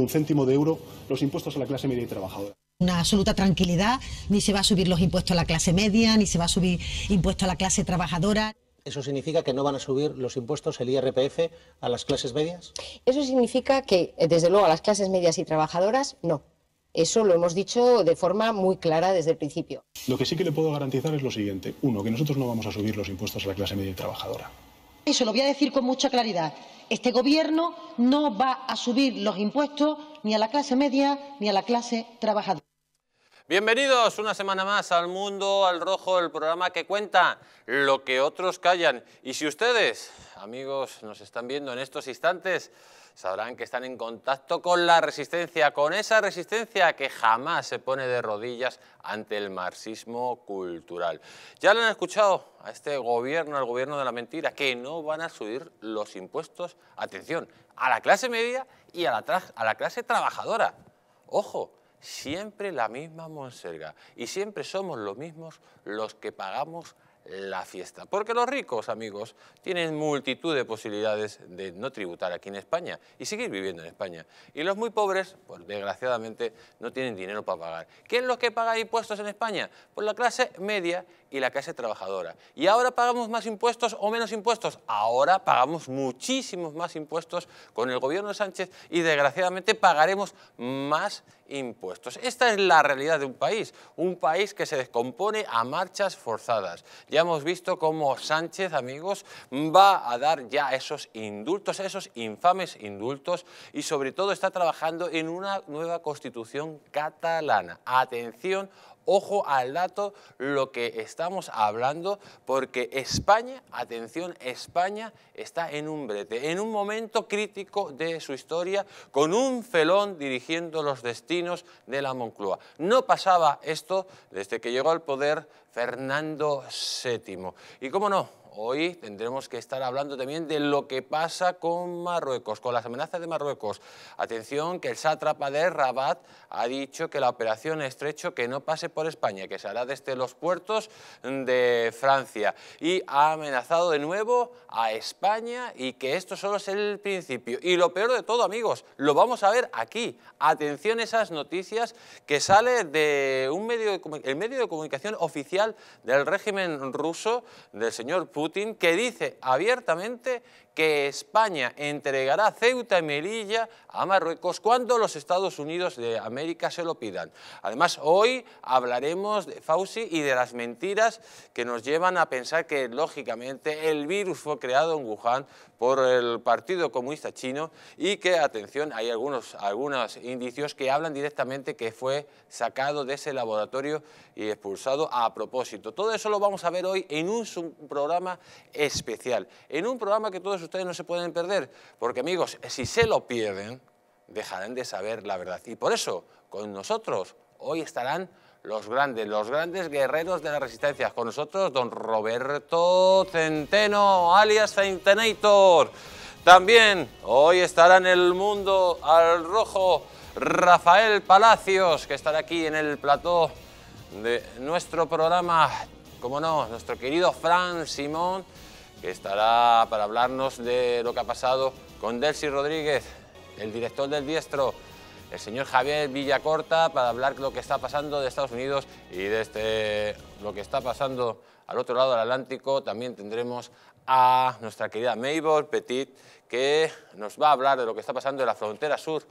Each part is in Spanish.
un céntimo de euro los impuestos a la clase media y trabajadora una absoluta tranquilidad, ni se va a subir los impuestos a la clase media, ni se va a subir impuestos a la clase trabajadora. ¿Eso significa que no van a subir los impuestos, el IRPF, a las clases medias? Eso significa que, eh, desde luego, a las clases medias y trabajadoras, no. Eso lo hemos dicho de forma muy clara desde el principio. Lo que sí que le puedo garantizar es lo siguiente. Uno, que nosotros no vamos a subir los impuestos a la clase media y trabajadora y se lo voy a decir con mucha claridad, este Gobierno no va a subir los impuestos ni a la clase media ni a la clase trabajadora. Bienvenidos una semana más al Mundo al Rojo, el programa que cuenta lo que otros callan. Y si ustedes, amigos, nos están viendo en estos instantes, sabrán que están en contacto con la resistencia, con esa resistencia que jamás se pone de rodillas ante el marxismo cultural. Ya lo han escuchado a este gobierno, al gobierno de la mentira, que no van a subir los impuestos, atención, a la clase media y a la, clase trabajadora. Ojo, siempre la misma monserga y siempre somos los mismos los que pagamos la fiesta. Porque los ricos, amigos, tienen multitud de posibilidades de no tributar aquí en España y seguir viviendo en España. Y los muy pobres, pues desgraciadamente, no tienen dinero para pagar. ¿Quién es los que paga impuestos en España? Pues la clase media y la clase trabajadora. ¿Y ahora pagamos más impuestos o menos impuestos? Ahora pagamos muchísimos más impuestos con el gobierno de Sánchez y desgraciadamente pagaremos más impuestos. Esta es la realidad de un país, un país que se descompone a marchas forzadas. Ya hemos visto cómo Sánchez, amigos, va a dar ya esos indultos, esos infames indultos y sobre todo está trabajando en una nueva constitución catalana. Atención, Ojo al dato, lo que estamos hablando, porque España, atención, España está en un brete, en un momento crítico de su historia, con un felón dirigiendo los destinos de la Moncloa. No pasaba esto desde que llegó al poder Fernando VII. Y cómo no, Hoy tendremos que estar hablando también de lo que pasa con Marruecos, con las amenazas de Marruecos. Atención que el sátrapa de Rabat ha dicho que la operación estrecho que no pase por España, que se hará desde los puertos de Francia. Y ha amenazado de nuevo a España y que esto solo es el principio. Y lo peor de todo, amigos, lo vamos a ver aquí. Atención a esas noticias que sale de un medio, el medio de comunicación oficial del régimen ruso del señor Putin Putin, que dice abiertamente que España entregará Ceuta y Melilla a Marruecos cuando los Estados Unidos de América se lo pidan. Además, hoy hablaremos de Fauci y de las mentiras que nos llevan a pensar que, lógicamente, el virus fue creado en Wuhan por el Partido Comunista Chino y que, atención, hay algunos, algunos indicios que hablan directamente que fue sacado de ese laboratorio y expulsado a propósito. Todo eso lo vamos a ver hoy en un, programa especial, en un programa que todos ustedes no se pueden perder, porque amigos, si se lo pierden, dejarán de saber la verdad. Y por eso, con nosotros, hoy estarán los grandes, los grandes guerreros de la resistencia. Con nosotros, don Roberto Centeno, alias Centenator. También hoy estará en el mundo al rojo Rafael Palacios, que estará aquí en el plató de nuestro programa. Como no, nuestro querido Fran Simón que estará para hablarnos de lo que ha pasado con Delcy Rodríguez, el director del diestro, el señor Javier Villacorta, para hablar de lo que está pasando de Estados Unidos y de este, lo que está pasando al otro lado del Atlántico. También tendremos a nuestra querida Mabel Petit, que nos va a hablar de lo que está pasando en la frontera sur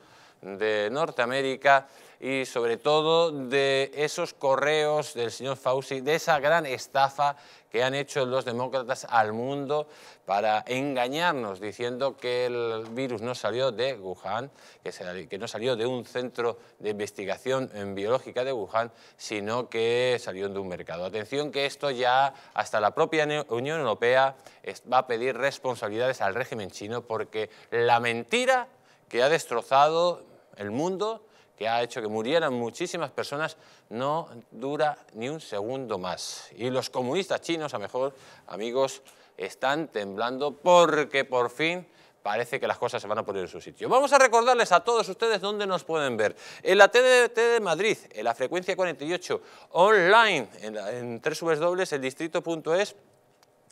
de Norteamérica y sobre todo de esos correos del señor Fauci, de esa gran estafa que han hecho los demócratas al mundo para engañarnos diciendo que el virus no salió de Wuhan, que, no salió de un centro de investigación biológica de Wuhan, sino que salió de un mercado. Atención que esto ya hasta la propia Unión Europea va a pedir responsabilidades al régimen chino porque la mentira que ha destrozado el mundo que ha hecho que murieran muchísimas personas, no dura ni un segundo más. Y los comunistas chinos, a mejor amigos, están temblando porque por fin parece que las cosas se van a poner en su sitio. Vamos a recordarles a todos ustedes dónde nos pueden ver. En la TDT de Madrid, en la frecuencia 48, online, en, tres en www.eldistrito.es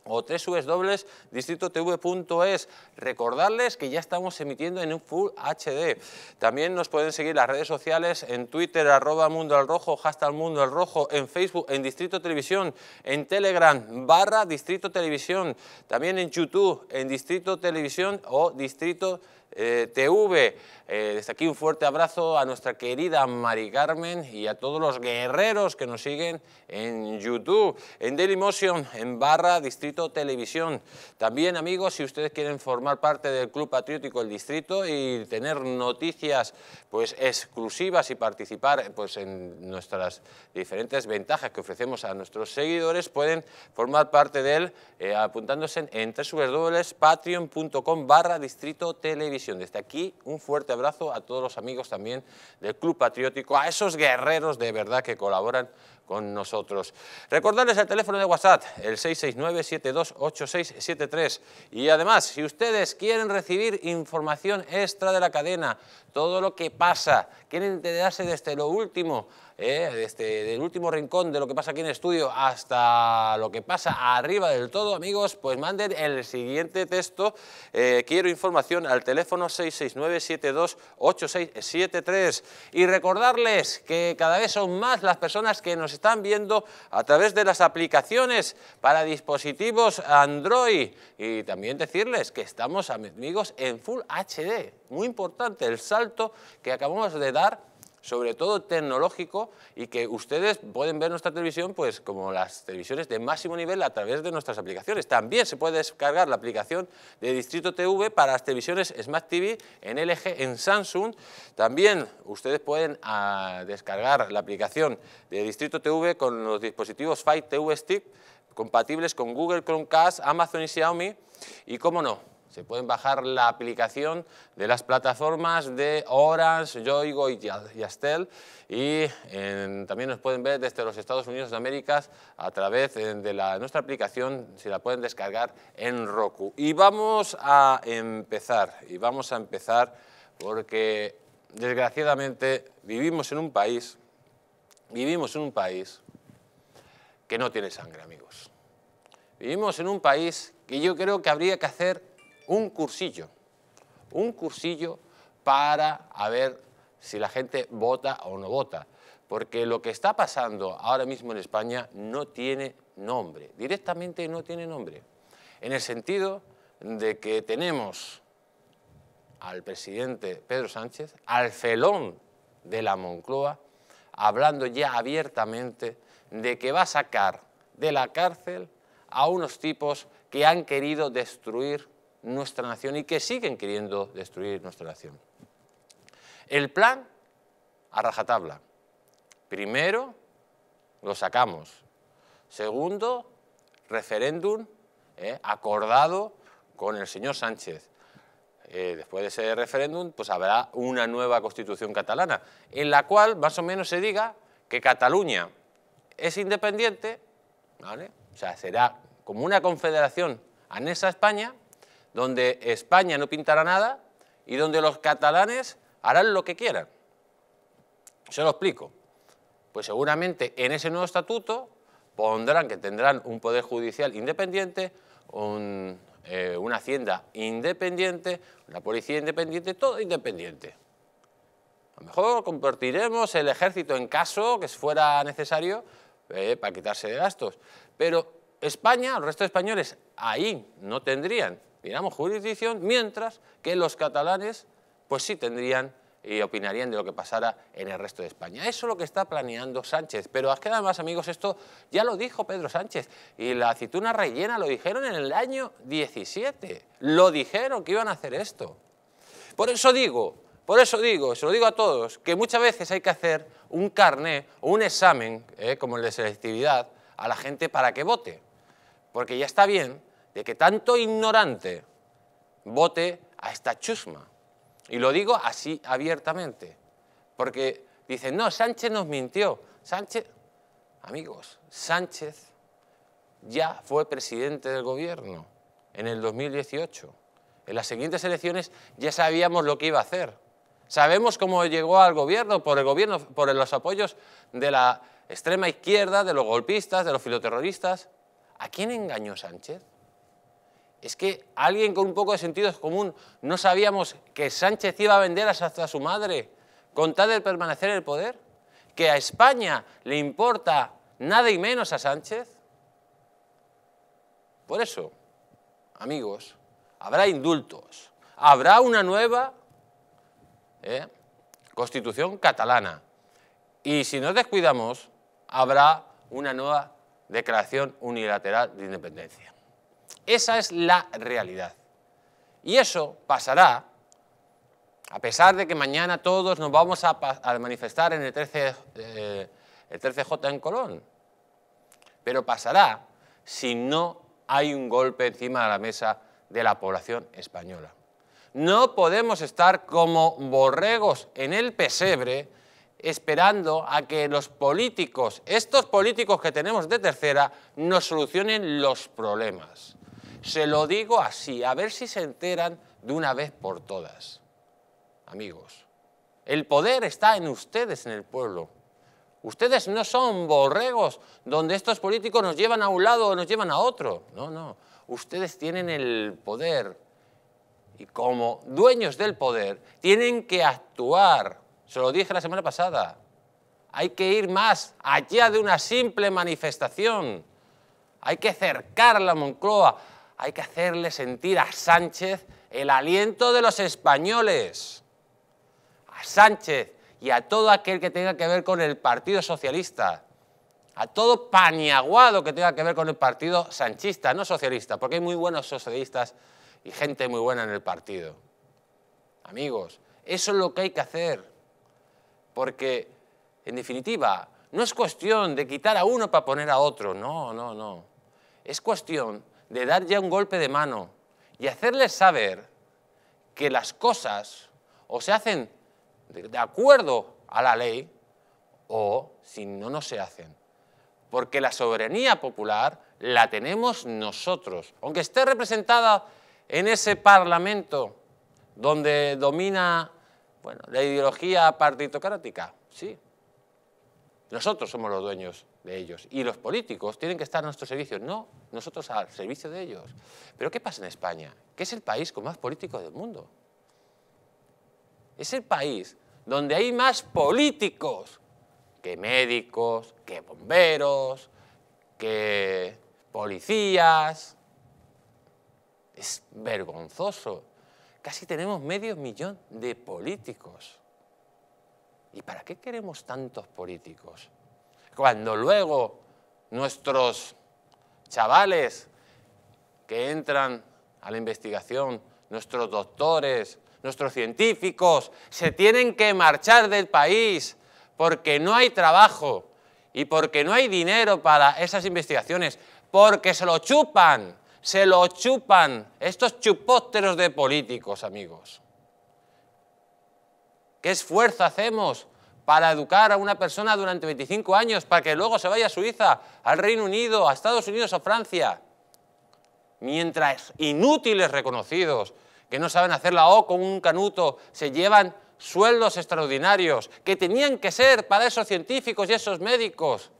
o tres dobles tv.es Recordarles que ya estamos emitiendo en un Full HD. También nos pueden seguir las redes sociales en Twitter, arroba Mundo al Rojo, hashtag Mundo al Rojo, en Facebook, en Distrito Televisión, en Telegram, barra Distrito Televisión, también en YouTube, en Distrito Televisión o Distrito eh, TV. Eh, desde aquí un fuerte abrazo a nuestra querida Mari Carmen y a todos los guerreros que nos siguen en YouTube, en Dailymotion, en barra Distrito Televisión. También amigos, si ustedes quieren formar parte del Club Patriótico del Distrito y tener noticias pues, exclusivas y participar pues, en nuestras diferentes ventajas que ofrecemos a nuestros seguidores, pueden formar parte de él eh, apuntándose en www.patreon.com barra Distrito Televisión. Desde aquí, un fuerte abrazo a todos los amigos también del Club Patriótico, a esos guerreros de verdad que colaboran con nosotros. Recordarles el teléfono de WhatsApp, el 669-728673. Y además, si ustedes quieren recibir información extra de la cadena, todo lo que pasa, quieren enterarse desde este, lo último, desde eh, el este, último rincón de lo que pasa aquí en el estudio hasta lo que pasa arriba del todo, amigos, pues manden el siguiente texto. Eh, quiero información al teléfono 669-728673. Y recordarles que cada vez son más las personas que nos están viendo a través de las aplicaciones para dispositivos Android. Y también decirles que estamos, amigos, en Full HD. Muy importante el salto que acabamos de dar sobre todo tecnológico, y que ustedes pueden ver nuestra televisión pues como las televisiones de máximo nivel a través de nuestras aplicaciones. También se puede descargar la aplicación de Distrito TV para las televisiones Smart TV en LG, en Samsung. También ustedes pueden ah, descargar la aplicación de Distrito TV con los dispositivos Fire TV Stick compatibles con Google Chromecast, Amazon y Xiaomi. Y cómo no, se pueden bajar la aplicación de las plataformas de Orange, Yoigo y Yastel y también nos pueden ver desde los Estados Unidos de América a través eh, de la, nuestra aplicación, si la pueden descargar en Roku. Y vamos a empezar, y vamos a empezar porque desgraciadamente vivimos en un país, vivimos en un país que no tiene sangre, amigos. Vivimos en un país que yo creo que habría que hacer un cursillo, un cursillo para ver si la gente vota o no vota. Porque lo que está pasando ahora mismo en España no tiene nombre, directamente no tiene nombre. En el sentido de que tenemos al presidente Pedro Sánchez, al felón de la Moncloa, hablando ya abiertamente de que va a sacar de la cárcel a unos tipos que han querido destruir nuestra nación y que siguen queriendo destruir nuestra nación. El plan a rajatabla. Primero, lo sacamos. Segundo, referéndum eh, acordado con el señor Sánchez. Eh, después de ese referéndum, pues habrá una nueva constitución catalana, en la cual más o menos se diga que Cataluña es independiente, ¿vale? o sea, será como una confederación anexa a España, donde España no pintará nada y donde los catalanes harán lo que quieran. Se lo explico. Pues seguramente en ese nuevo estatuto pondrán que tendrán un poder judicial independiente, eh, una hacienda independiente, una policía independiente, todo independiente. A lo mejor compartiremos el ejército en caso que fuera necesario eh, para quitarse de gastos. Pero España, los resto españoles, ahí no tendrían digamos, jurisdicción, mientras que los catalanes pues sí tendrían y opinarían de lo que pasara en el resto de España. Eso es lo que está planeando Sánchez. Pero es que además, amigos, esto ya lo dijo Pedro Sánchez y la aceituna rellena lo dijeron en el año 17. Lo dijeron que iban a hacer esto. Por eso digo, por eso digo, se lo digo a todos, que muchas veces hay que hacer un carné o un examen, eh, como el de selectividad, a la gente para que vote. Porque ya está bien de que tanto ignorante vote a esta chusma. Y lo digo así abiertamente, porque dicen, no, Sánchez nos mintió. Sánchez, amigos, Sánchez ya fue presidente del gobierno en el 2018. En las siguientes elecciones ya sabíamos lo que iba a hacer. Sabemos cómo llegó al gobierno por el gobierno, por los apoyos de la extrema izquierda, de los golpistas, de los filoterroristas. ¿A quién engañó Sánchez? Es que alguien con un poco de sentido común no sabíamos que Sánchez iba a vender hasta a su madre con tal de permanecer en el poder. Que a España le importa nada y menos a Sánchez. Por eso, amigos, habrá indultos, habrá una nueva ¿eh? constitución catalana. Y si nos descuidamos, habrá una nueva declaración unilateral de independencia. Esa es la realidad. Y eso pasará, a pesar de que mañana todos nos vamos a, manifestar en el, 13, eh, el 13J en Colón. Pero pasará si no hay un golpe encima de la mesa de la población española. No podemos estar como borregos en el pesebre esperando a que los políticos, estos políticos que tenemos de tercera, nos solucionen los problemas. Se lo digo así, a ver si se enteran de una vez por todas. Amigos, el poder está en ustedes, en el pueblo. Ustedes no son borregos donde estos políticos nos llevan a un lado o nos llevan a otro. No, no. Ustedes tienen el poder y como dueños del poder tienen que actuar. Se lo dije la semana pasada. Hay que ir más allá de una simple manifestación. Hay que cercar la Moncloa, hay que hacerle sentir a Sánchez el aliento de los españoles. A Sánchez y a todo aquel que tenga que ver con el Partido Socialista. A todo paniaguado que tenga que ver con el Partido Sanchista, no socialista, porque hay muy buenos socialistas y gente muy buena en el partido. Amigos, eso es lo que hay que hacer. Porque, en definitiva, no es cuestión de quitar a uno para poner a otro. No, no, no. Es cuestión de dar ya un golpe de mano y hacerles saber que las cosas o se hacen de acuerdo a la ley o si no, no se hacen. Porque la soberanía popular la tenemos nosotros, aunque esté representada en ese parlamento donde domina bueno, la ideología partitocrática, sí. Nosotros somos los dueños de ellos. Y los políticos tienen que estar a nuestro servicio, no nosotros al servicio de ellos. Pero ¿qué pasa en España? Que es el país con más políticos del mundo. Es el país donde hay más políticos que médicos, que bomberos, que policías. Es vergonzoso. Casi tenemos medio millón de políticos. ¿Y para qué queremos tantos políticos? cuando luego nuestros chavales que entran a la investigación, nuestros doctores, nuestros científicos, se tienen que marchar del país porque no hay trabajo y porque no hay dinero para esas investigaciones, porque se lo chupan, se lo chupan estos chupósteros de políticos, amigos. ¿Qué esfuerzo hacemos para educar a una persona durante 25 años para que luego se vaya a Suiza, al Reino Unido, a Estados Unidos o Francia. Mientras inútiles reconocidos que no saben hacer la O con un canuto se llevan sueldos extraordinarios que tenían que ser para esos científicos y esos médicos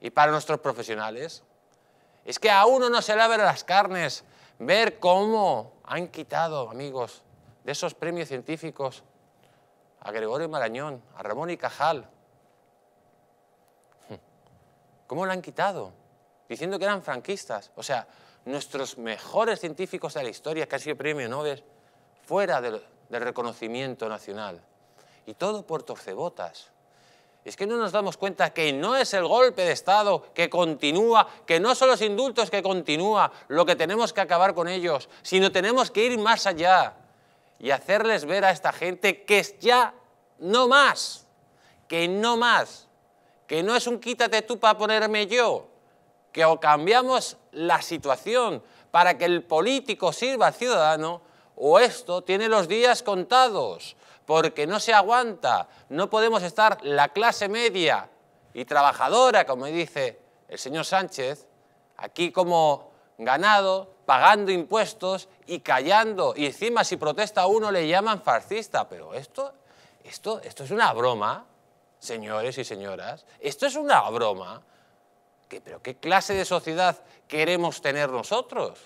y para nuestros profesionales. Es que a uno no se le abren las carnes ver cómo han quitado, amigos, de esos premios científicos a Gregorio Marañón, a Ramón y Cajal. Hmm. ¿Cómo lo han quitado? Diciendo que eran franquistas. O sea, nuestros mejores científicos de la historia, que han sido premio Nobel, fuera del, reconocimiento nacional. Y todo por torcebotas. Es que no nos damos cuenta que no es el golpe de Estado que continúa, que no son los indultos que continúa lo que tenemos que acabar con ellos, sino tenemos que ir más allá y hacerles ver a esta gente que es ya no más, que no más, que no es un quítate tú para ponerme yo, que o cambiamos la situación para que el político sirva al ciudadano, o esto tiene los días contados, porque no se aguanta, no podemos estar la clase media y trabajadora, como dice el señor Sánchez, aquí como ganado, pagando impuestos y callando. Y encima si protesta uno le llaman fascista. Pero esto, esto, esto es una broma, señores y señoras. Esto es una broma. ¿Qué, ¿Pero qué clase de sociedad queremos tener nosotros?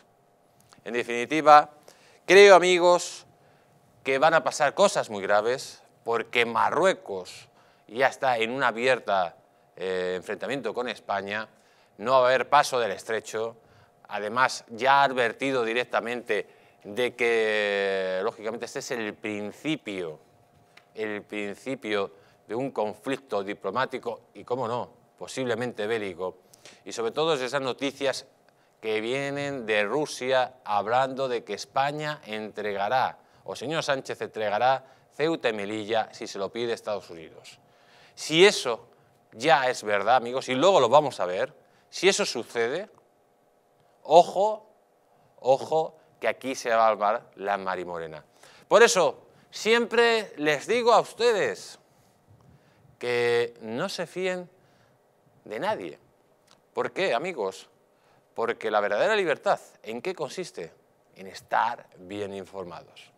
En definitiva, creo amigos que van a pasar cosas muy graves porque Marruecos ya está en un abierto eh, enfrentamiento con España, no va a haber paso del estrecho, además ya ha advertido directamente de que, lógicamente, este es el principio, el principio de un conflicto diplomático y, cómo no, posiblemente bélico. Y sobre todo esas noticias que vienen de Rusia hablando de que España entregará, o señor Sánchez entregará Ceuta y Melilla si se lo pide Estados Unidos. Si eso ya es verdad, amigos, y luego lo vamos a ver, si eso sucede, Ojo, ojo, que aquí se va a hablar la marimorena. Por eso, siempre les digo a ustedes que no se fíen de nadie. ¿Por qué, amigos? Porque la verdadera libertad, ¿en qué consiste? En estar bien informados.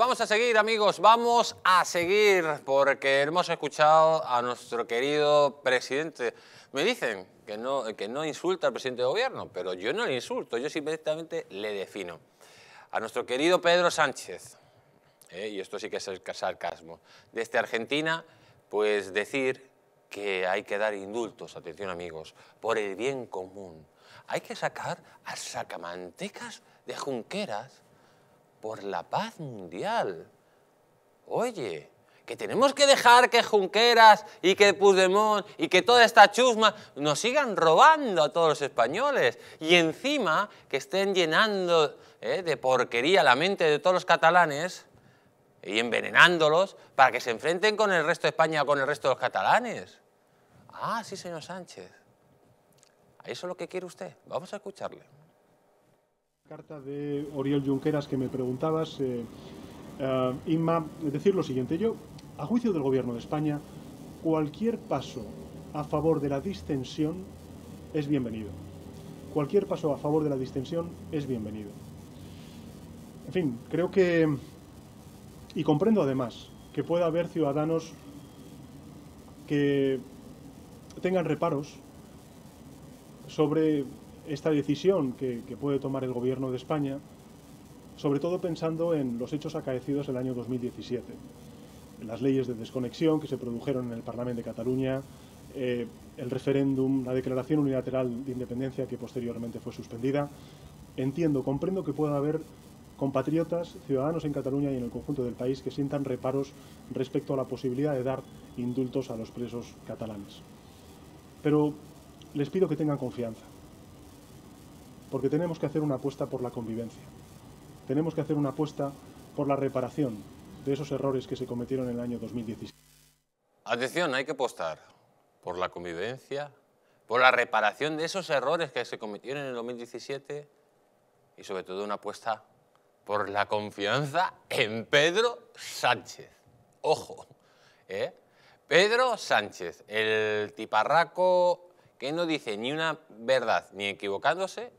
vamos a seguir, amigos, vamos a seguir, porque hemos escuchado a nuestro querido presidente. Me dicen que no, que no insulta al presidente de gobierno, pero yo no le insulto, yo simplemente le defino. A nuestro querido Pedro Sánchez, eh, y esto sí que es el sarcasmo, desde Argentina, pues decir que hay que dar indultos, atención amigos, por el bien común. Hay que sacar a sacamantecas de junqueras por la paz mundial. Oye, que tenemos que dejar que Junqueras y que Puigdemont y que toda esta chusma nos sigan robando a todos los españoles y encima que estén llenando eh, de porquería la mente de todos los catalanes y envenenándolos para que se enfrenten con el resto de España con el resto de los catalanes. Ah, sí, señor Sánchez. ¿Eso es lo que quiere usted? Vamos a escucharle carta de Oriol Junqueras que me preguntabas, eh, eh, Inma, decir lo siguiente. Yo, a juicio del Gobierno de España, cualquier paso a favor de la distensión es bienvenido. Cualquier paso a favor de la distensión es bienvenido. En fin, creo que... Y comprendo además que pueda haber ciudadanos que tengan reparos sobre esta decisión que, puede tomar el Gobierno de España, sobre todo pensando en los hechos acaecidos el año 2017, las leyes de desconexión que se produjeron en el Parlamento de Cataluña, eh, el referéndum, la declaración unilateral de independencia que posteriormente fue suspendida. Entiendo, comprendo que pueda haber compatriotas, ciudadanos en Cataluña y en el conjunto del país que sientan reparos respecto a la posibilidad de dar indultos a los presos catalanes. Pero les pido que tengan confianza porque tenemos que hacer una apuesta por la convivencia. Tenemos que hacer una apuesta por la reparación de esos errores que se cometieron en el año 2017. Atención, hay que apostar por la convivencia, por la reparación de esos errores que se cometieron en el 2017 y sobre todo una apuesta por la confianza en Pedro Sánchez. Ojo, ¿eh? Pedro Sánchez, el tiparraco que no dice ni una verdad ni equivocándose,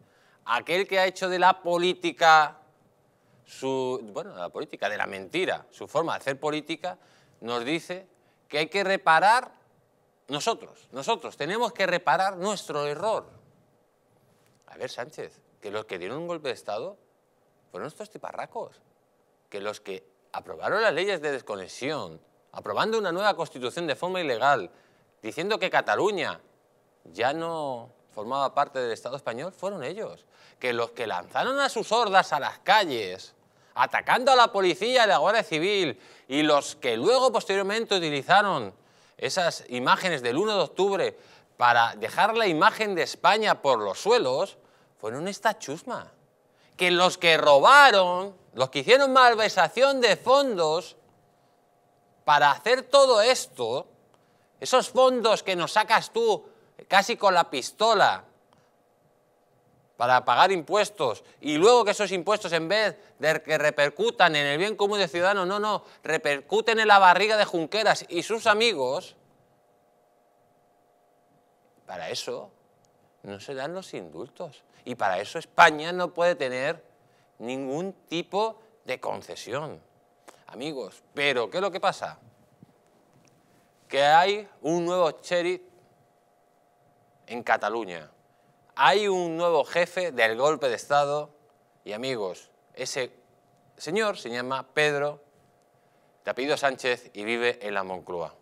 aquel que ha hecho de la política, su, bueno, de la política, de la mentira, su forma de hacer política, nos dice que hay que reparar nosotros, nosotros tenemos que reparar nuestro error. A ver, Sánchez, que los que dieron un golpe de Estado fueron estos tiparracos, que los que aprobaron las leyes de desconexión, aprobando una nueva constitución de forma ilegal, diciendo que Cataluña ya no formaba parte del Estado español fueron ellos, que los que lanzaron a sus hordas a las calles, atacando a la policía y la Guardia Civil, y los que luego posteriormente utilizaron esas imágenes del 1 de octubre para dejar la imagen de España por los suelos, fueron esta chusma. Que los que robaron, los que hicieron malversación de fondos para hacer todo esto, esos fondos que nos sacas tú casi con la pistola para pagar impuestos y luego que esos impuestos en vez de que repercutan en el bien común de ciudadanos, no, no, repercuten en la barriga de Junqueras y sus amigos, para eso no se dan los indultos y para eso España no puede tener ningún tipo de concesión. Amigos, pero ¿qué es lo que pasa? Que hay un nuevo cherry en Cataluña. Hay un nuevo jefe del golpe de Estado y amigos, ese señor se llama Pedro de Sánchez y vive en la Moncloa.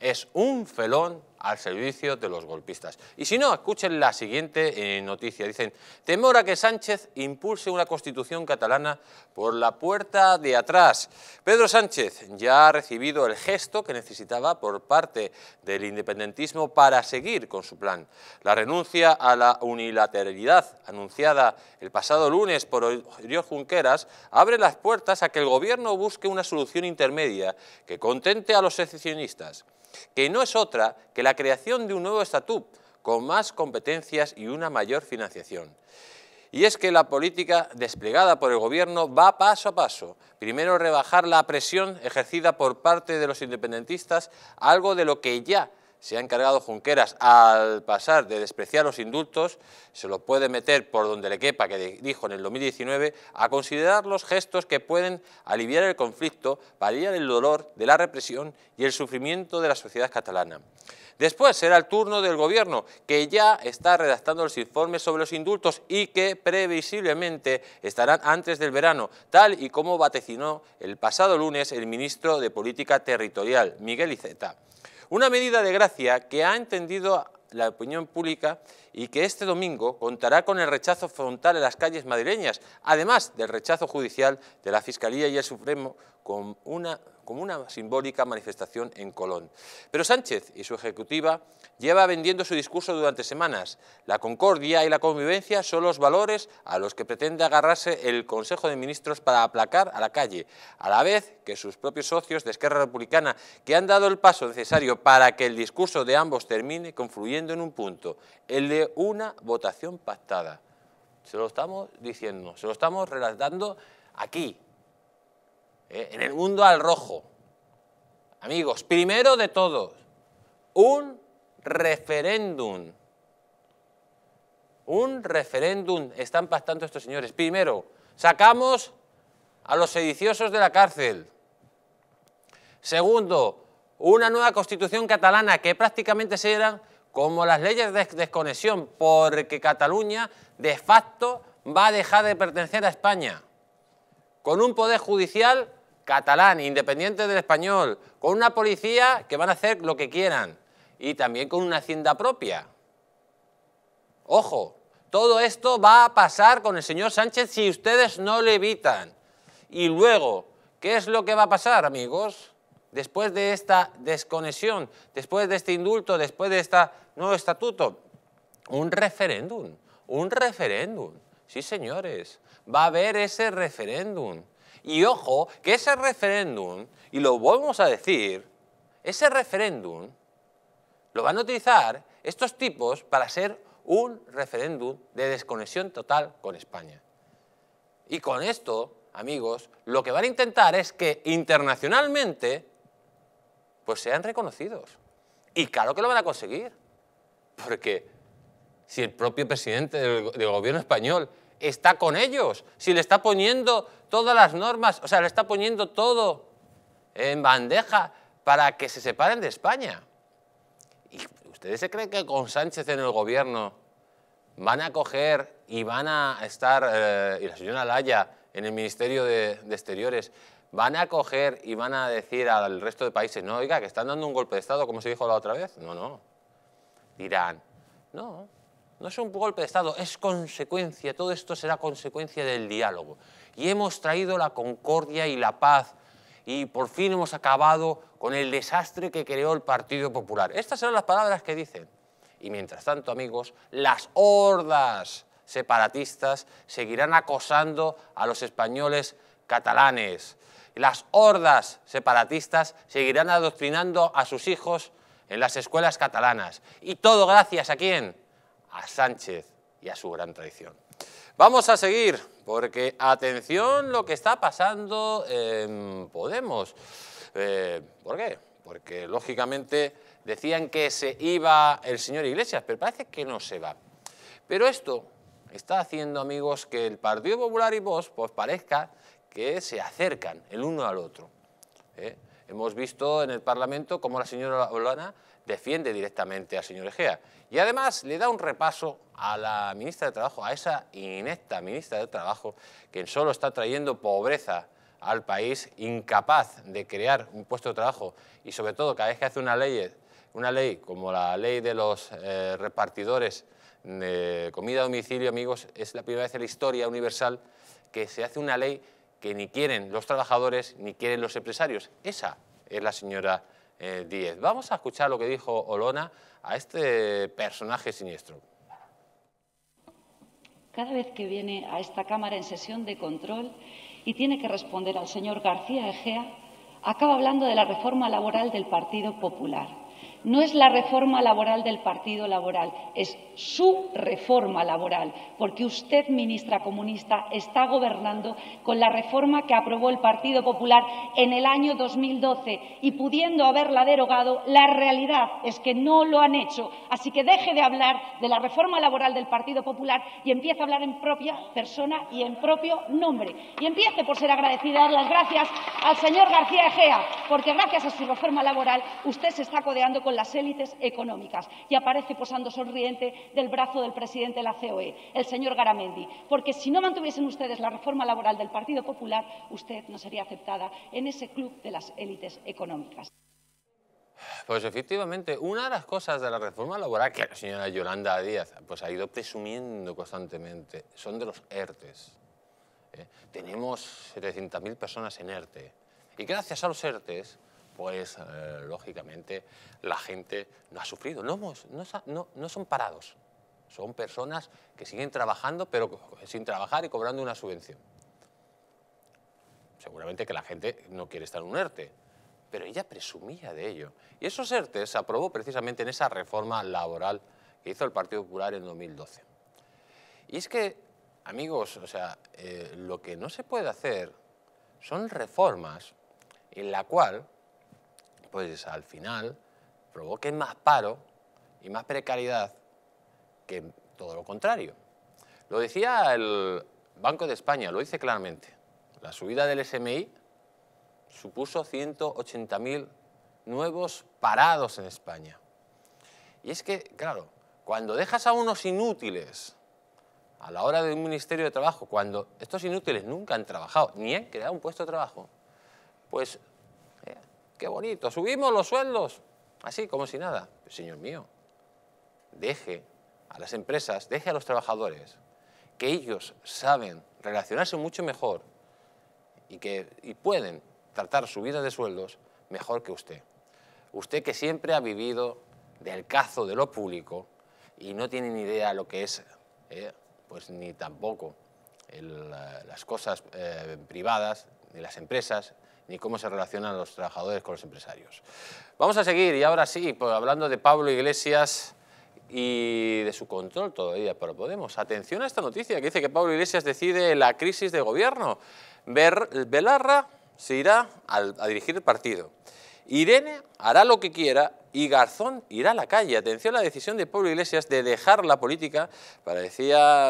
Es un felón al servicio de los golpistas. Y si no, escuchen la siguiente eh, noticia. Dicen, temor a que Sánchez impulse una constitución catalana por la puerta de atrás. Pedro Sánchez ya ha recibido el gesto que necesitaba por parte del independentismo para seguir con su plan. La renuncia a la unilateralidad anunciada el pasado lunes por Oriol Junqueras abre las puertas a que el gobierno busque una solución intermedia que contente a los secesionistas que no es otra que la creación de un nuevo estatut con más competencias y una mayor financiación. Y es que la política desplegada por el gobierno va paso a paso. Primero rebajar la presión ejercida por parte de los independentistas, algo de lo que ya se ha encargado Junqueras, al pasar de despreciar los indultos, se lo puede meter por donde le quepa, que dijo en el 2019, a considerar los gestos que pueden aliviar el conflicto, paliar el dolor de la represión y el sufrimiento de la sociedad catalana. Después será el turno del Gobierno, que ya está redactando los informes sobre los indultos y que previsiblemente estarán antes del verano, tal y como vaticinó el pasado lunes el ministro de Política Territorial, Miguel Iceta. Una medida de gracia que ha entendido la opinión pública y que este domingo contará con el rechazo frontal en las calles madrileñas, además del rechazo judicial de la Fiscalía y el Supremo con una como una simbólica manifestación en Colón. Pero Sánchez y su ejecutiva lleva vendiendo su discurso durante semanas. La concordia y la convivencia son los valores a los que pretende agarrarse el Consejo de Ministros para aplacar a la calle, a la vez que sus propios socios de Esquerra Republicana, que han dado el paso necesario para que el discurso de ambos termine confluyendo en un punto, el de una votación pactada. Se lo estamos diciendo, se lo estamos relatando aquí, ¿eh? en el mundo al rojo. Amigos, primero de todos, un referéndum. Un referéndum están pactando estos señores. Primero, sacamos a los sediciosos de la cárcel. Segundo, una nueva constitución catalana que prácticamente será como las leyes de desconexión, porque Cataluña de facto va a dejar de pertenecer a España, con un poder judicial catalán, independiente del español, con una policía que van a hacer lo que quieran y también con una hacienda propia. Ojo, todo esto va a pasar con el señor Sánchez si ustedes no le evitan. Y luego, ¿qué es lo que va a pasar, amigos? Después de esta desconexión, después de este indulto, después de este nuevo estatuto, un referéndum, un referéndum. Sí, señores, va a haber ese referéndum. Y ojo, que ese referéndum, y lo volvemos a decir, ese referéndum lo van a utilizar estos tipos para ser un referéndum de desconexión total con España. Y con esto, amigos, lo que van a intentar es que internacionalmente pues sean reconocidos. Y claro que lo van a conseguir, porque si el propio presidente del gobierno español está con ellos, si le está poniendo todas las normas, o sea, le está poniendo todo en bandeja para que se separen de España. ¿Y ustedes se creen que con Sánchez en el gobierno van a coger y van a estar, eh, y la señora Laya en el Ministerio de, de Exteriores, van a coger y van a decir al resto de países, no, oiga, que están dando un golpe de Estado, como se dijo la otra vez? No, no. Dirán, no, no es un golpe de Estado, es consecuencia, todo esto será consecuencia del diálogo y hemos traído la concordia y la paz y por fin hemos acabado con el desastre que creó el Partido Popular. Estas son las palabras que dicen. Y mientras tanto, amigos, las hordas separatistas seguirán acosando a los españoles catalanes. Las hordas separatistas seguirán adoctrinando a sus hijos en las escuelas catalanas. Y todo gracias a quién? A Sánchez y a su gran tradición. Vamos a seguir porque atención lo que está pasando en Podemos. Eh, ¿Por qué? Porque lógicamente decían que se iba el señor Iglesias, pero parece que no se va. Pero esto está haciendo, amigos, que el Partido Popular y vos pues parezca que se acercan el uno al otro. ¿eh? Hemos visto en el Parlamento cómo la señora Olana defiende directamente al señor Egea y además le da un repaso a la ministra de Trabajo, a esa inecta ministra de Trabajo, que solo está trayendo pobreza al país, incapaz de crear un puesto de trabajo y sobre todo cada vez que hace una ley, una ley como la ley de los eh, repartidores de comida a domicilio, amigos, es la primera vez en la historia universal que se hace una ley que ni quieren los trabajadores ni quieren los empresarios. Esa es la señora eh, Vamos a escuchar lo que dijo Olona a este personaje siniestro. Cada vez que viene a esta Cámara en sesión de control y tiene que responder al señor García Egea, acaba hablando de la reforma laboral del Partido Popular no es la reforma laboral del Partido Laboral, es su reforma laboral, porque usted, ministra comunista, está gobernando con la reforma que aprobó el Partido Popular en el año 2012 y pudiendo haberla derogado, la realidad es que no lo han hecho. Así que deje de hablar de la reforma laboral del Partido Popular y empiece a hablar en propia persona y en propio nombre. Y empiece por ser agradecida, dar las gracias al señor García Egea, porque gracias a su reforma laboral usted se está codeando con con las élites económicas y aparece posando sonriente del brazo del presidente de la COE, el señor Garamendi. Porque si no mantuviesen ustedes la reforma laboral del Partido Popular, usted no sería aceptada en ese club de las élites económicas. Pues efectivamente, una de las cosas de la reforma laboral que la señora Yolanda Díaz pues, ha ido presumiendo constantemente son de los ERTES. ¿eh? Tenemos 700.000 personas en ERTE. Y gracias a los ERTES pues lógicamente la gente no ha sufrido. No, son parados, son personas que siguen trabajando, pero sin trabajar y cobrando una subvención. Seguramente que la gente no quiere estar en un ERTE, pero ella presumía de ello. Y esos ERTE se aprobó precisamente en esa reforma laboral que hizo el Partido Popular en 2012. Y es que, amigos, o sea, eh, lo que no se puede hacer son reformas en la cual pues al final provoquen más paro y más precariedad que todo lo contrario. Lo decía el Banco de España, lo dice claramente. La subida del SMI supuso 180.000 nuevos parados en España. Y es que, claro, cuando dejas a unos inútiles a la hora de un Ministerio de Trabajo, cuando estos inútiles nunca han trabajado ni han creado un puesto de trabajo, pues qué bonito, subimos los sueldos, así como si nada. señor mío, deje a las empresas, deje a los trabajadores, que ellos saben relacionarse mucho mejor y que pueden tratar subidas de sueldos mejor que usted. Usted que siempre ha vivido del cazo de lo público y no tiene ni idea lo que es, eh, pues ni tampoco eh, las cosas eh, privadas, ni las empresas, ni cómo se relacionan los trabajadores con los empresarios. Vamos a seguir y ahora sí, pues, hablando de Pablo Iglesias y de su control todavía pero Podemos. Atención a esta noticia que dice que Pablo Iglesias decide la crisis de gobierno. Ber Belarra se irá a dirigir el partido. Irene hará lo que quiera y Garzón irá a la calle. Atención a la decisión de Pablo Iglesias de dejar la política para,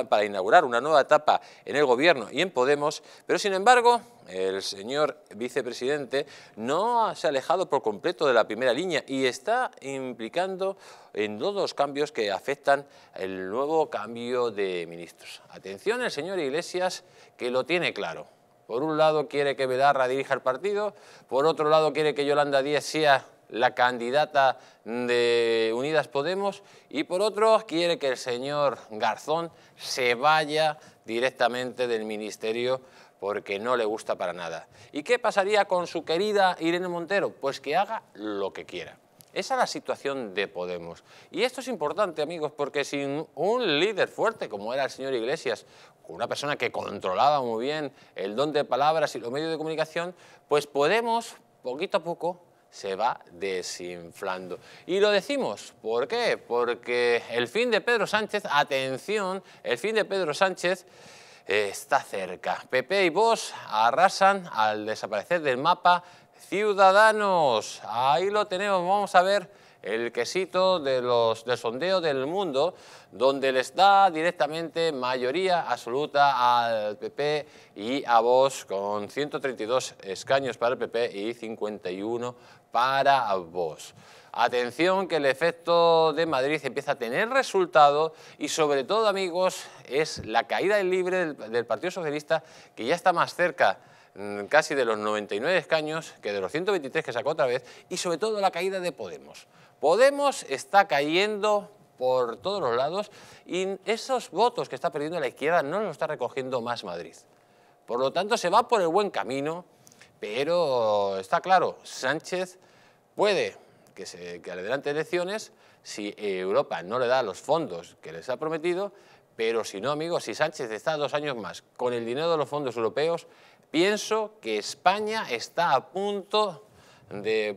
para inaugurar una nueva etapa en el gobierno y en Podemos, pero sin embargo el señor vicepresidente no se ha alejado por completo de la primera línea y está implicando en todos los cambios que afectan el nuevo cambio de ministros. Atención el señor Iglesias que lo tiene claro. Por un lado quiere que Bedarra dirija el partido, por otro lado quiere que Yolanda Díaz sea la candidata de Unidas Podemos y por otro quiere que el señor Garzón se vaya directamente del ministerio porque no le gusta para nada. ¿Y qué pasaría con su querida Irene Montero? Pues que haga lo que quiera. Esa es la situación de Podemos. Y esto es importante, amigos, porque sin un líder fuerte como era el señor Iglesias, una persona que controlaba muy bien el don de palabras y los medios de comunicación, pues Podemos, poquito a poco, se va desinflando. Y lo decimos, ¿por qué? Porque el fin de Pedro Sánchez, atención, el fin de Pedro Sánchez eh, está cerca. PP y Vox arrasan al desaparecer del mapa Ciudadanos. Ahí lo tenemos, vamos a ver el quesito de los del sondeo del mundo, donde les da directamente mayoría absoluta al PP y a vos. con 132 escaños para el PP y 51 para vos. Atención que el efecto de Madrid empieza a tener resultado y sobre todo, amigos, es la caída del libre del, del Partido Socialista que ya está más cerca mm, casi de los 99 escaños que de los 123 que sacó otra vez y sobre todo la caída de Podemos. Podemos está cayendo por todos los lados y esos votos que está perdiendo la izquierda no los está recogiendo más Madrid. Por lo tanto, se va por el buen camino, pero está claro, Sánchez puede que, se, adelante elecciones si Europa no le da los fondos que les ha prometido, pero si no, amigos, si Sánchez está dos años más con el dinero de los fondos europeos, pienso que España está a punto de,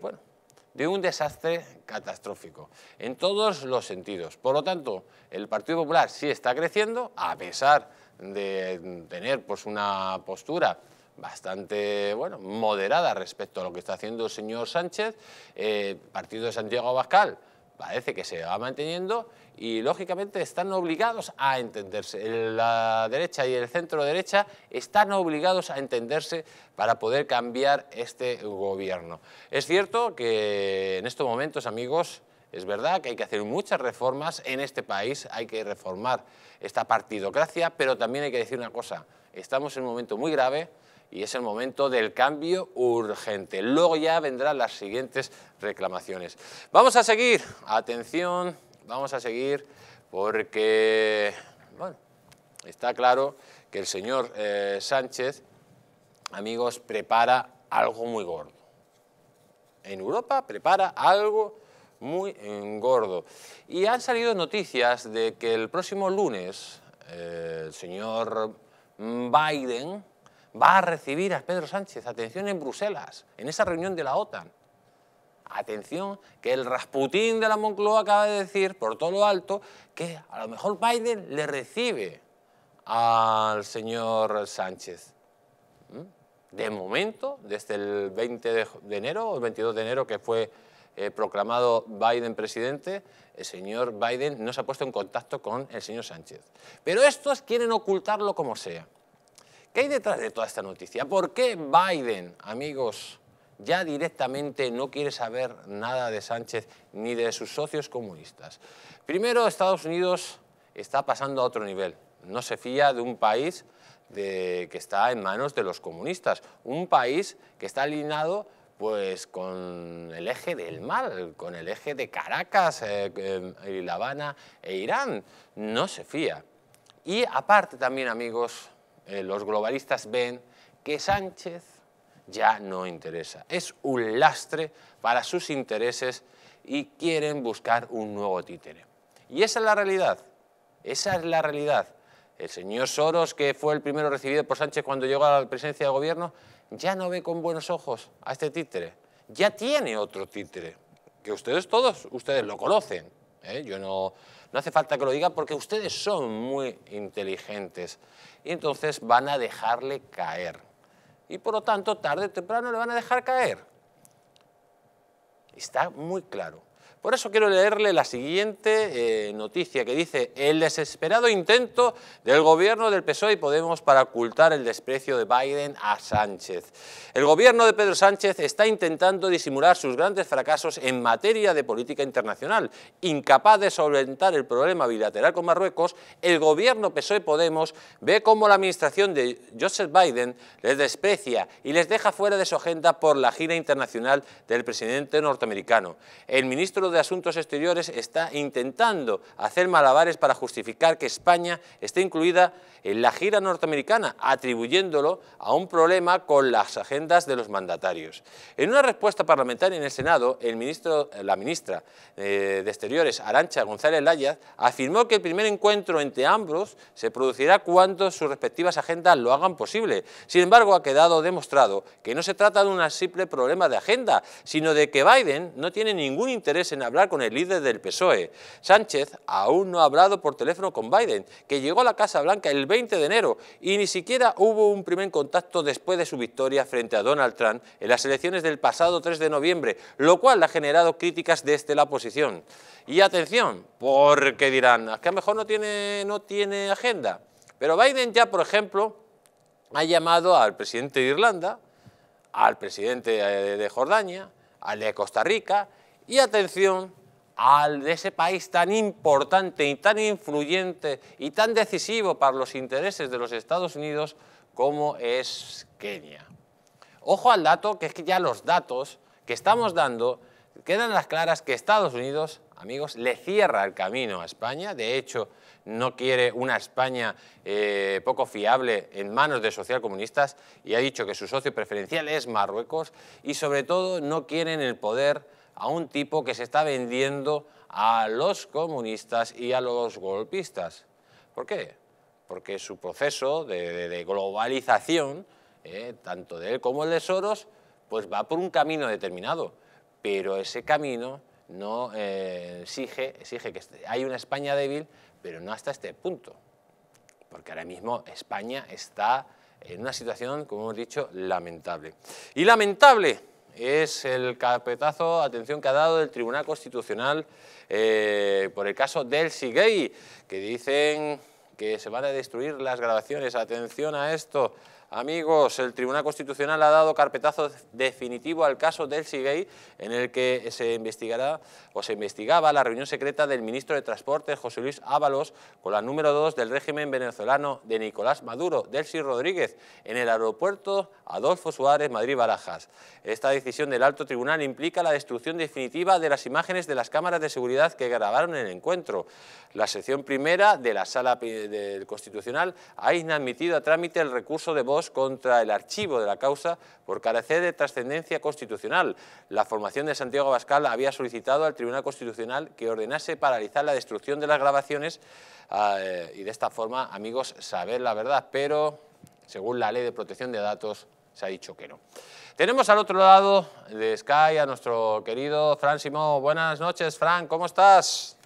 de un desastre catastrófico, en todos los sentidos. Por lo tanto, el Partido Popular sí está creciendo, a pesar de tener pues, una postura bastante bueno, moderada respecto a lo que está haciendo el señor Sánchez. Eh, partido de Santiago Abascal parece que se va manteniendo y lógicamente están obligados a entenderse. La derecha y el centro derecha están obligados a entenderse para poder cambiar este gobierno. Es cierto que en estos momentos, amigos, es verdad que hay que hacer muchas reformas en este país, hay que reformar esta partidocracia, pero también hay que decir una cosa, estamos en un momento muy grave, y es el momento del cambio urgente. Luego ya vendrán las siguientes reclamaciones. Vamos a seguir, atención, vamos a seguir porque, está claro que el señor eh, Sánchez, amigos, prepara algo muy gordo. En Europa prepara algo muy gordo. Y han salido noticias de que el próximo lunes eh, el señor Biden va a recibir a Pedro Sánchez, atención en Bruselas, en esa reunión de la OTAN. Atención, que el Rasputín de la Moncloa acaba de decir, por todo lo alto, que a lo mejor Biden le recibe al señor Sánchez. ¿Mm? De momento, desde el 20 de enero o el 22 de enero que fue eh, proclamado Biden presidente, el señor Biden no se ha puesto en contacto con el señor Sánchez. Pero estos quieren ocultarlo como sea. ¿Qué hay detrás de toda esta noticia? ¿Por qué Biden, amigos, ya directamente no quiere saber nada de Sánchez ni de sus socios comunistas? Primero, Estados Unidos está pasando a otro nivel. No se fía de un país que está en manos de los comunistas, un país que está alineado pues con el eje del mal, con el eje de Caracas, eh, eh, La Habana e Irán. No se fía. Y aparte también, amigos, eh, los globalistas ven que Sánchez ya no interesa. Es un lastre para sus intereses y quieren buscar un nuevo títere. Y esa es la realidad, esa es la realidad. El señor Soros, que fue el primero recibido por Sánchez cuando llegó a la presidencia de gobierno, ya no ve con buenos ojos a este títere. Ya tiene otro títere, que ustedes todos, ustedes lo conocen. ¿eh? Yo no, no hace falta que lo diga porque ustedes son muy inteligentes y entonces van a dejarle caer. Y por lo tanto, tarde o temprano le van a dejar caer. Está muy claro. Por eso quiero leerle la siguiente eh, noticia que dice el desesperado intento del gobierno del PSOE y Podemos para ocultar el desprecio de Biden a Sánchez. El gobierno de Pedro Sánchez está intentando disimular sus grandes fracasos en materia de política internacional. Incapaz de solventar el problema bilateral con Marruecos, el gobierno PSOE-Podemos ve cómo la administración de Joseph Biden les desprecia y les deja fuera de su agenda por la gira internacional del presidente norteamericano. El ministro de Asuntos Exteriores está intentando hacer malabares para justificar que España esté incluida en la gira norteamericana, atribuyéndolo a un problema con las agendas de los mandatarios. En una respuesta parlamentaria en el Senado, el ministro, la ministra eh, de Exteriores, Arancha González Laya, afirmó que el primer encuentro entre ambos se producirá cuando sus respectivas agendas lo hagan posible. Sin embargo, ha quedado demostrado que no se trata de un simple problema de agenda, sino de que Biden no tiene ningún interés en hablar con el líder del PSOE. Sánchez aún no ha hablado por teléfono con Biden, que llegó a la Casa Blanca el 20 de enero y ni siquiera hubo un primer contacto después de su victoria frente a Donald Trump en las elecciones del pasado 3 de noviembre, lo cual ha generado críticas desde la oposición. Y atención, porque dirán, que a lo mejor no no tiene agenda. Pero Biden ya, por ejemplo, ha llamado al presidente de Irlanda, al presidente eh, de Jordania, al de Costa Rica y atención al de ese país tan importante y tan influyente y tan decisivo para los intereses de los Estados Unidos como es Kenia. Ojo al dato, que es que ya los datos que estamos dando quedan las claras que Estados Unidos, amigos, le cierra el camino a España. De hecho, no quiere una España eh, poco fiable en manos de socialcomunistas y ha dicho que su socio preferencial es Marruecos y sobre todo no quieren el poder a un tipo que se está vendiendo a los comunistas y a los golpistas. ¿Por qué? Porque su proceso de, globalización, eh, tanto de él como el de Soros, pues va por un camino determinado, pero ese camino no eh, exige, exige que hay una España débil, pero no hasta este punto, porque ahora mismo España está en una situación, como hemos dicho, lamentable. Y lamentable es el carpetazo, atención, que ha dado el Tribunal Constitucional eh, por el caso del gay, que dicen que se van a destruir las grabaciones. Atención a esto, Amigos, el Tribunal Constitucional ha dado carpetazo definitivo al caso del gay en el que se investigará o se investigaba la reunión secreta del ministro de Transportes, José Luis Ábalos, con la número 2 del régimen venezolano de Nicolás Maduro, Delcy Rodríguez, en el aeropuerto Adolfo Suárez, Madrid-Barajas. Esta decisión del alto tribunal implica la destrucción definitiva de las imágenes de las cámaras de seguridad que grabaron el encuentro. La sección primera de la Sala del Constitucional ha inadmitido a trámite el recurso de voz contra el archivo de la causa por carecer de trascendencia constitucional. La formación de Santiago Abascal había solicitado al Tribunal Constitucional que ordenase paralizar la destrucción de las grabaciones eh, y de esta forma, amigos, saber la verdad, pero según la ley de protección de datos se ha dicho que no. Tenemos al otro lado de Sky a nuestro querido Fran Simón. Buenas noches, Fran, ¿cómo estás?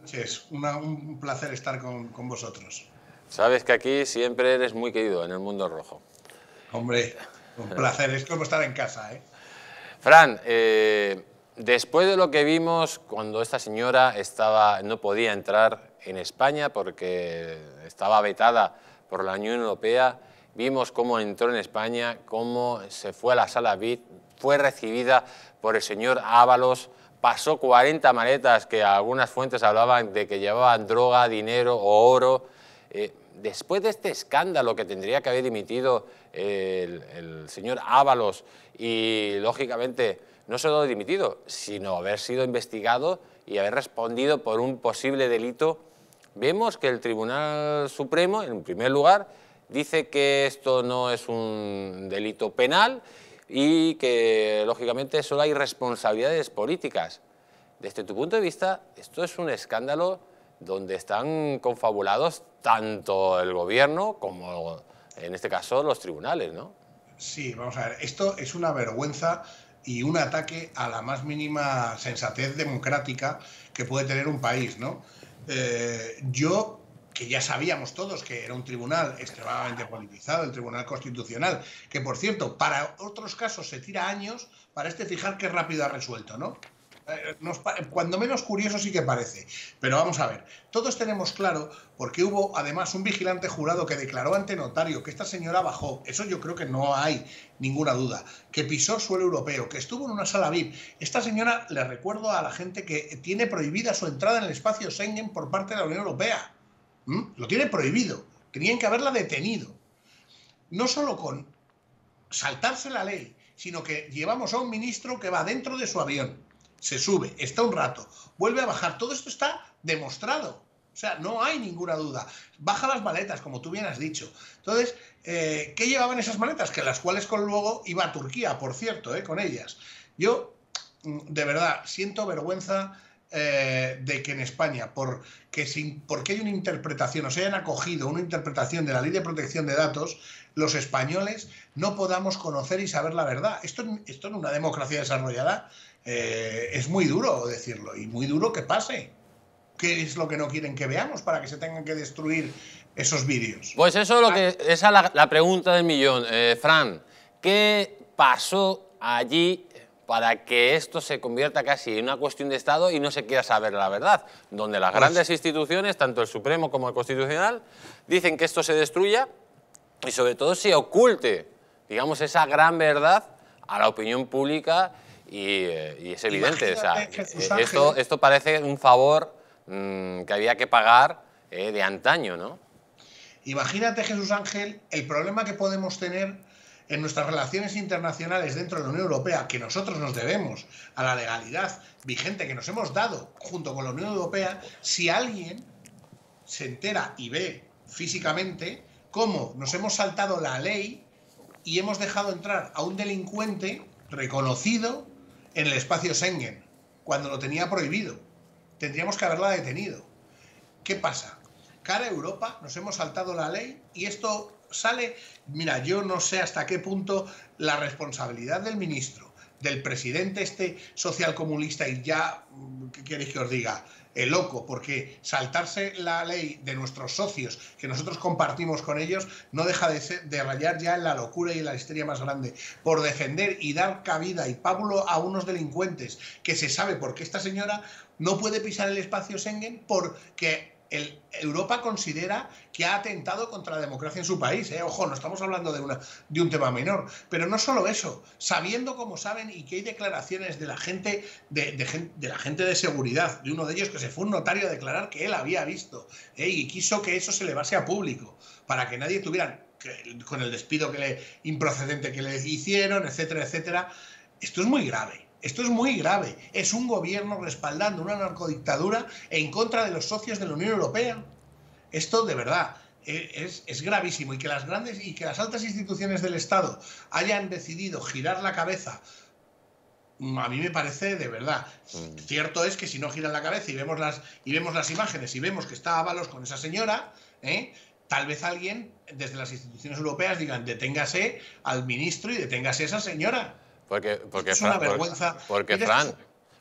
Noches, un placer estar con vosotros. Sabes que aquí siempre eres muy querido en el mundo rojo. Hombre, un placer, es como estar en casa. ¿eh? Fran, eh, después de lo que vimos cuando esta señora estaba, no podía entrar en España porque estaba vetada por la Unión Europea, vimos cómo entró en España, cómo se fue a la sala VIP, fue recibida por el señor Ábalos, pasó 40 maletas que algunas fuentes hablaban de que llevaban droga, dinero o oro eh, después de este escándalo que tendría que haber dimitido eh, el, señor Ábalos y, lógicamente, no solo dimitido, sino haber sido investigado y haber respondido por un posible delito, vemos que el Tribunal Supremo, en primer lugar, dice que esto no es un delito penal y que, lógicamente, solo hay responsabilidades políticas. Desde tu punto de vista, esto es un escándalo donde están confabulados tanto el gobierno como, en este caso, los tribunales, ¿no? Sí, vamos a ver, esto es una vergüenza y un ataque a la más mínima sensatez democrática que puede tener un país, ¿no? Eh, yo que ya sabíamos todos que era un tribunal extremadamente politizado, el Tribunal Constitucional, que por cierto, para otros casos se tira años, para este fijar qué rápido ha resuelto, ¿no? Eh, cuando menos curioso sí que parece. Pero vamos a ver, todos tenemos claro, porque hubo además un vigilante jurado que declaró ante notario que esta señora bajó, eso yo creo que no hay ninguna duda, que pisó suelo europeo, que estuvo en una sala VIP. Esta señora, le recuerdo a la gente que tiene prohibida su entrada en el espacio Schengen por parte de la Unión Europea. ¿Mm? Lo tiene prohibido. Tenían que haberla detenido. No solo con saltarse la ley, sino que llevamos a un ministro que va dentro de su avión se sube, está un rato, vuelve a bajar. Todo esto está demostrado. O sea, no hay ninguna duda. Baja las maletas, como tú bien has dicho. Entonces, eh, ¿qué llevaban esas maletas? Que las cuales con luego iba a Turquía, por cierto, eh, con ellas. Yo, mm, de verdad, siento vergüenza eh, de que en España, por, que sin, porque hay una interpretación, o se hayan acogido una interpretación de la ley de protección de datos, los españoles no podamos conocer y saber la verdad. Esto, esto en una democracia desarrollada eh, es muy duro decirlo y muy duro que pase. ¿Qué es lo que no quieren que veamos para que se tengan que destruir esos vídeos? Pues eso es lo que ah. esa es la, pregunta del millón, eh, Fran. ¿Qué pasó allí para que esto se convierta casi en una cuestión de Estado y no se quiera saber la verdad, donde las pues grandes instituciones, tanto el Supremo como el Constitucional, dicen que esto se destruya y sobre todo se oculte, digamos, esa gran verdad a la opinión pública eh, y, es evidente, o eh, esto, parece un favor mm, que había que pagar eh, de antaño, ¿no? Imagínate, Jesús Ángel, el problema que podemos tener en nuestras relaciones internacionales dentro de la Unión Europea, que nosotros nos debemos a la legalidad vigente que nos hemos dado junto con la Unión Europea, si alguien se entera y ve físicamente cómo nos hemos saltado la ley y hemos dejado entrar a un delincuente reconocido en el espacio Schengen, cuando lo tenía prohibido. Tendríamos que haberla detenido. ¿Qué pasa? Cara a Europa, nos hemos saltado la ley y esto sale, mira, yo no sé hasta qué punto la responsabilidad del ministro, del presidente este socialcomunista y ya, ¿qué queréis que os diga? el loco, porque saltarse la ley de nuestros socios que nosotros compartimos con ellos no deja de, ser, de rayar ya en la locura y en la histeria más grande, por defender y dar cabida y pábulo a unos delincuentes que se sabe porque esta señora no puede pisar el espacio Schengen porque Europa considera que ha atentado contra la democracia en su país. ¿eh? Ojo, no estamos hablando de, una, de un tema menor. Pero no solo eso, sabiendo como saben y que hay declaraciones de la gente de, la gente de seguridad, de uno de ellos que se fue un notario a declarar que él había visto ¿eh? y quiso que eso se le base a público para que nadie tuviera con el despido que le, improcedente que le hicieron, etcétera, etcétera. Esto es muy grave. Esto es muy grave. Es un gobierno respaldando una narcodictadura en contra de los socios de la Unión Europea. Esto de verdad e, es, gravísimo y que las grandes y que las altas instituciones del Estado hayan decidido girar la cabeza. Mm, a mí me parece de verdad. Mm. Cierto es que si no giran la cabeza y vemos las, y vemos las imágenes y vemos que está balos con esa señora, ¿eh? tal vez alguien desde las instituciones europeas diga, deténgase al ministro y deténgase a esa señora porque, porque, es una Fran, vergüenza. Porque,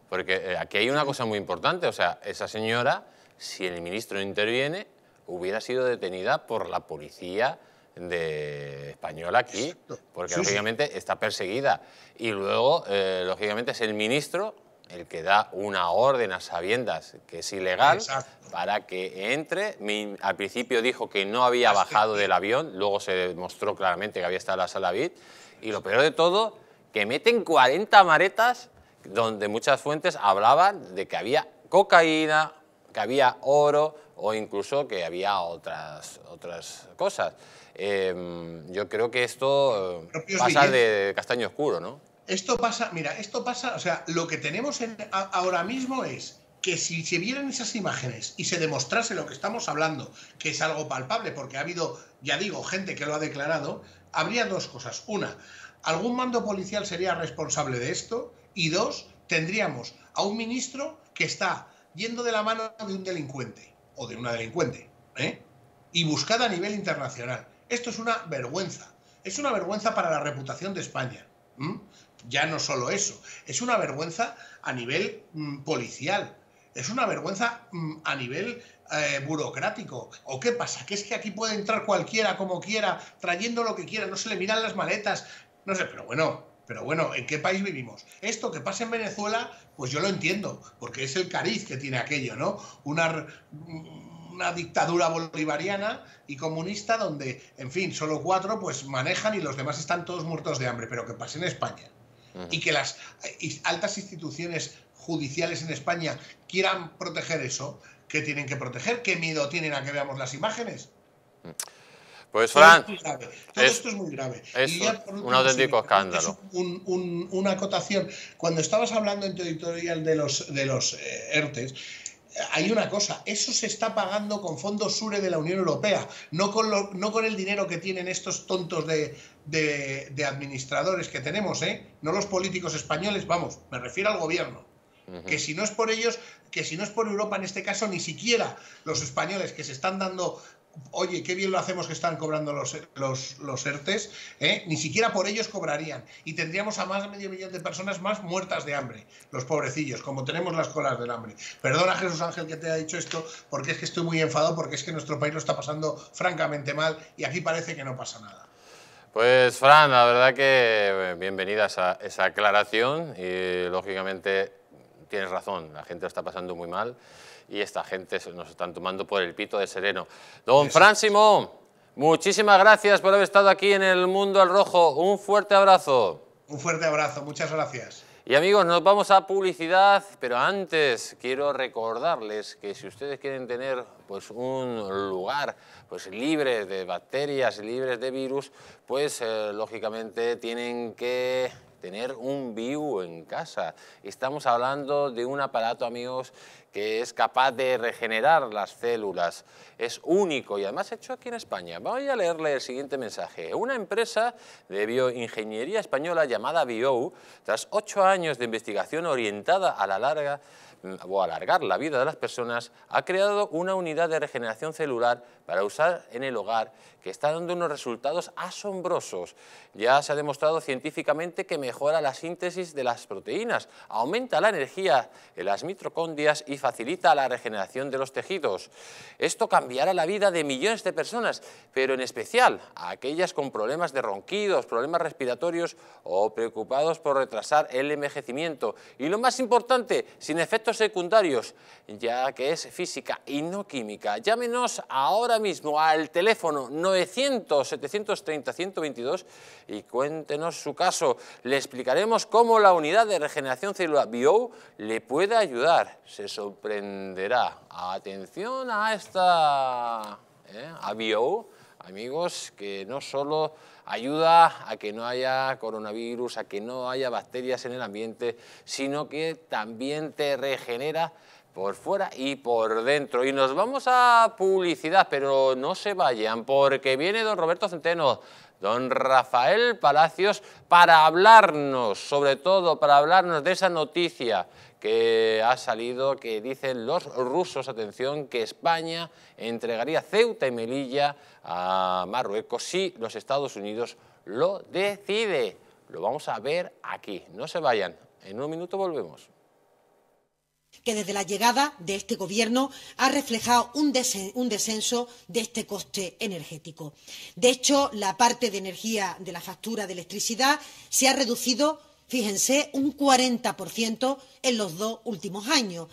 porque eh, aquí hay una cosa muy importante, o sea, esa señora, si el ministro interviene, hubiera sido detenida por la policía de española aquí, porque lógicamente está perseguida. Y luego, eh, lógicamente, es el ministro el que da una orden a sabiendas que es ilegal para que entre. al principio dijo que no había bajado del avión, luego se demostró claramente que había estado en la sala VIP. Y lo peor de todo que meten 40 maretas donde muchas fuentes hablaban de que había cocaína, que había oro o incluso que había otras, otras cosas. Em, yo creo que esto eh, pasa de castaño oscuro, ¿no? Esto pasa, mira, esto pasa, o sea, lo que tenemos ahora mismo es que si se vieran esas imágenes y se demostrase lo que estamos hablando, que es algo palpable, porque ha habido, ya digo, gente que lo ha declarado, habría dos cosas. Una, ¿Algún mando policial sería responsable de esto? Y dos, tendríamos a un ministro que está yendo de la mano de un delincuente o de una delincuente ¿eh? y buscada a nivel internacional. Esto es una vergüenza. Es una vergüenza para la reputación de España. Ya no solo eso, es una vergüenza a nivel mm, policial, es una vergüenza mm, a nivel eh, burocrático. ¿O qué pasa? Que es que aquí puede entrar cualquiera como quiera, trayendo lo que quiera, no se le miran las maletas, no sé, pero bueno, pero bueno, ¿en qué país vivimos? Esto que pasa en Venezuela, pues yo lo entiendo, porque es el cariz que tiene aquello, ¿no? Una, mm, una dictadura bolivariana y comunista donde, en fin, solo cuatro pues manejan y los demás están todos muertos de hambre, pero que pase en España. Y que las eh, altas instituciones judiciales en España quieran proteger eso, ¿qué tienen que proteger? ¿Qué miedo tienen a que veamos las imágenes? Mm. Pues todo, esto es, muy grave. un, auténtico escándalo. una acotación. Cuando estabas hablando en tu editorial de los, de los eh, ERTES, hay una cosa, eso se está pagando con fondos SURE de la Unión Europea, no con, no con el dinero que tienen estos tontos de, administradores que tenemos, ¿eh? no los políticos españoles, vamos, me refiero al gobierno. Que si no es por ellos, que si no es por Europa en este caso, ni siquiera los españoles que se están dando oye, qué bien lo hacemos que están cobrando los, los, ERTES, ¿eh? ni siquiera por ellos cobrarían. Y tendríamos a más de medio millón de personas más muertas de hambre, los pobrecillos, como tenemos las colas del hambre. Perdona, Jesús Ángel, que te haya dicho esto, porque es que estoy muy enfadado, porque es que nuestro país lo está pasando francamente mal y aquí parece que no pasa nada. Pues Fran, la verdad que eh, bienvenida a esa aclaración y lógicamente tienes razón, la gente lo está pasando muy mal y esta gente nos están tomando por el pito de sereno. Don Fran muchísimas gracias por haber estado aquí en el Mundo al Rojo. Un fuerte abrazo. Un fuerte abrazo, muchas gracias. Y amigos, nos vamos a publicidad, pero antes quiero recordarles que si ustedes quieren tener pues, un lugar pues, libre de bacterias, libre de virus, pues eh, lógicamente tienen que tener un bio en casa. Estamos hablando de un aparato, amigos, que es capaz de regenerar las células. Es único y además hecho aquí en España. Voy a leerle el siguiente mensaje. Una empresa de bioingeniería española llamada Bio, tras ocho años de investigación orientada a la larga mm, o alargar la vida de las personas, ha creado una unidad de regeneración celular para usar en el hogar, que está dando unos resultados asombrosos. Ya se ha demostrado científicamente que mejora la síntesis de las proteínas, aumenta la energía en las mitocondrias y facilita la regeneración de los tejidos. Esto cambiará la vida de millones de personas, pero en especial a aquellas con problemas de ronquidos, problemas respiratorios o preocupados por retrasar el envejecimiento. Y lo más importante, sin efectos secundarios, ya que es física y no química. Llámenos ahora mismo al teléfono 900-730-122 y cuéntenos su caso. Le explicaremos cómo la unidad de regeneración celular BIO le puede ayudar. Se sorprenderá. Atención a esta... ¿eh? a BIO, amigos, que no solo ayuda a que no haya coronavirus, a que no haya bacterias en el ambiente, sino que también te regenera por fuera y por dentro. Y nos vamos a publicidad, pero no se vayan, porque viene don Roberto Centeno, don Rafael Palacios, para hablarnos, sobre todo para hablarnos de esa noticia que ha salido, que dicen los rusos, atención, que España entregaría Ceuta y Melilla a Marruecos si los Estados Unidos lo decide. Lo vamos a ver aquí. No se vayan. En un minuto volvemos que desde la llegada de este Gobierno ha reflejado un, descenso de este coste energético. De hecho, la parte de energía de la factura de electricidad se ha reducido, fíjense, un 40% en los dos últimos años.